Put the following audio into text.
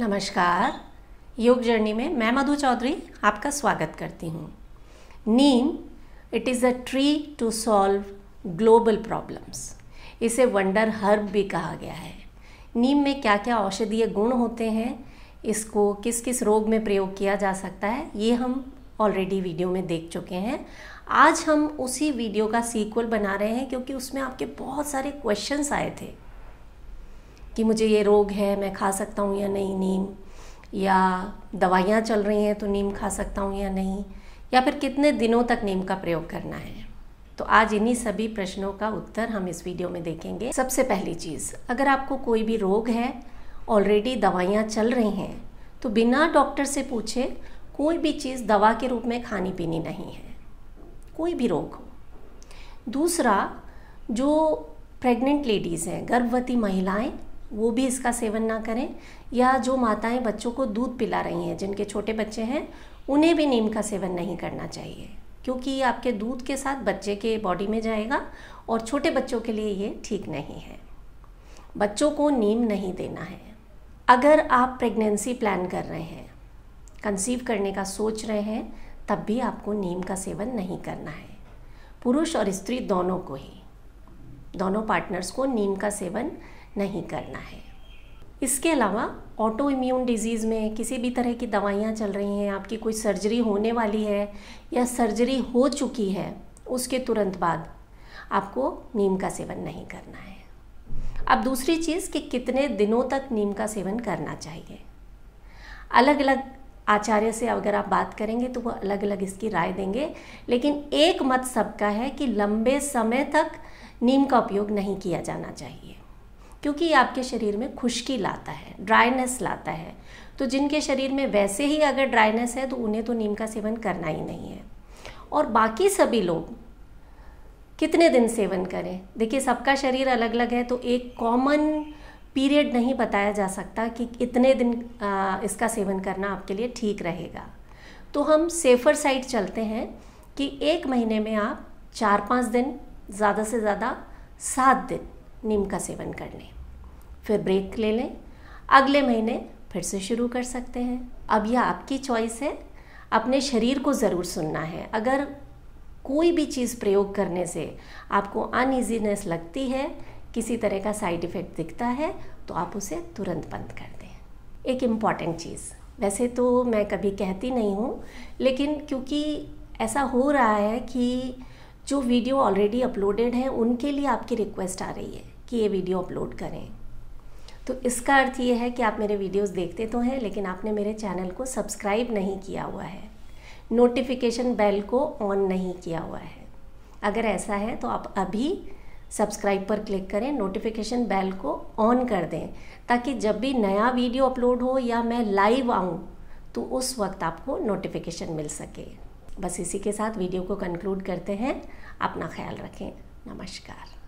नमस्कार योग जर्नी में मैं मधु चौधरी आपका स्वागत करती हूँ neem it is a tree to solve global problems इसे वंडर हर्ब भी कहा गया है नीम में क्या क्या औषधीय गुण होते हैं इसको किस किस रोग में प्रयोग किया जा सकता है ये हम ऑलरेडी वीडियो में देख चुके हैं आज हम उसी वीडियो का सीक्वल बना रहे हैं क्योंकि उसमें आपके बहुत सारे क्वेश्चंस आए थे कि मुझे ये रोग है मैं खा सकता हूँ या नहीं नीम या दवाइयाँ चल रही हैं तो नीम खा सकता हूँ या नहीं या फिर कितने दिनों तक नीम का प्रयोग करना है तो आज इन्हीं सभी प्रश्नों का उत्तर हम इस वीडियो में देखेंगे सबसे पहली चीज़ अगर आपको कोई भी रोग है ऑलरेडी दवाइयाँ चल रही हैं तो बिना डॉक्टर से पूछे कोई भी चीज़ दवा के रूप में खानी पीनी नहीं है कोई भी रोग हो दूसरा जो प्रेग्नेंट लेडीज़ हैं गर्भवती महिलाएं वो भी इसका सेवन ना करें या जो माताएं बच्चों को दूध पिला रही हैं जिनके छोटे बच्चे हैं उन्हें भी नीम का सेवन नहीं करना चाहिए क्योंकि ये आपके दूध के साथ बच्चे के बॉडी में जाएगा और छोटे बच्चों के लिए ये ठीक नहीं है बच्चों को नीम नहीं देना है अगर आप प्रेगनेंसी प्लान कर रहे हैं कंसीव करने का सोच रहे हैं तब भी आपको नीम का सेवन नहीं करना है पुरुष और स्त्री दोनों को ही दोनों पार्टनर्स को नीम का सेवन नहीं करना है इसके अलावा ऑटो इम्यून डिजीज़ में किसी भी तरह की दवाइयाँ चल रही हैं आपकी कोई सर्जरी होने वाली है या सर्जरी हो चुकी है उसके तुरंत बाद आपको नीम का सेवन नहीं करना है अब दूसरी चीज़ कि कितने दिनों तक नीम का सेवन करना चाहिए अलग अलग आचार्य से अगर आप बात करेंगे तो वो अलग अलग इसकी राय देंगे लेकिन एक मत सबका है कि लंबे समय तक नीम का उपयोग नहीं किया जाना चाहिए क्योंकि ये आपके शरीर में खुश्की लाता है ड्राइनेस लाता है तो जिनके शरीर में वैसे ही अगर ड्राइनेस है तो उन्हें तो नीम का सेवन करना ही नहीं है और बाकी सभी लोग कितने दिन सेवन करें देखिए सबका शरीर अलग अलग है तो एक कॉमन पीरियड नहीं बताया जा सकता कि इतने दिन आ, इसका सेवन करना आपके लिए ठीक रहेगा तो हम सेफ़र साइड चलते हैं कि एक महीने में आप चार पाँच दिन ज़्यादा से ज़्यादा सात दिन नीम का सेवन कर लें फिर ब्रेक ले लें अगले महीने फिर से शुरू कर सकते हैं अब यह आपकी चॉइस है अपने शरीर को ज़रूर सुनना है अगर कोई भी चीज़ प्रयोग करने से आपको अनइजीनेस लगती है किसी तरह का साइड इफ़ेक्ट दिखता है तो आप उसे तुरंत बंद कर दें एक इम्पॉर्टेंट चीज़ वैसे तो मैं कभी कहती नहीं हूँ लेकिन क्योंकि ऐसा हो रहा है कि जो वीडियो ऑलरेडी अपलोडेड है उनके लिए आपकी रिक्वेस्ट आ रही है कि ये वीडियो अपलोड करें तो इसका अर्थ ये है कि आप मेरे वीडियोस देखते तो हैं लेकिन आपने मेरे चैनल को सब्सक्राइब नहीं किया हुआ है नोटिफिकेशन बेल को ऑन नहीं किया हुआ है अगर ऐसा है तो आप अभी सब्सक्राइब पर क्लिक करें नोटिफिकेशन बेल को ऑन कर दें ताकि जब भी नया वीडियो अपलोड हो या मैं लाइव आऊँ तो उस वक्त आपको नोटिफिकेशन मिल सके बस इसी के साथ वीडियो को कंक्लूड करते हैं अपना ख्याल रखें नमस्कार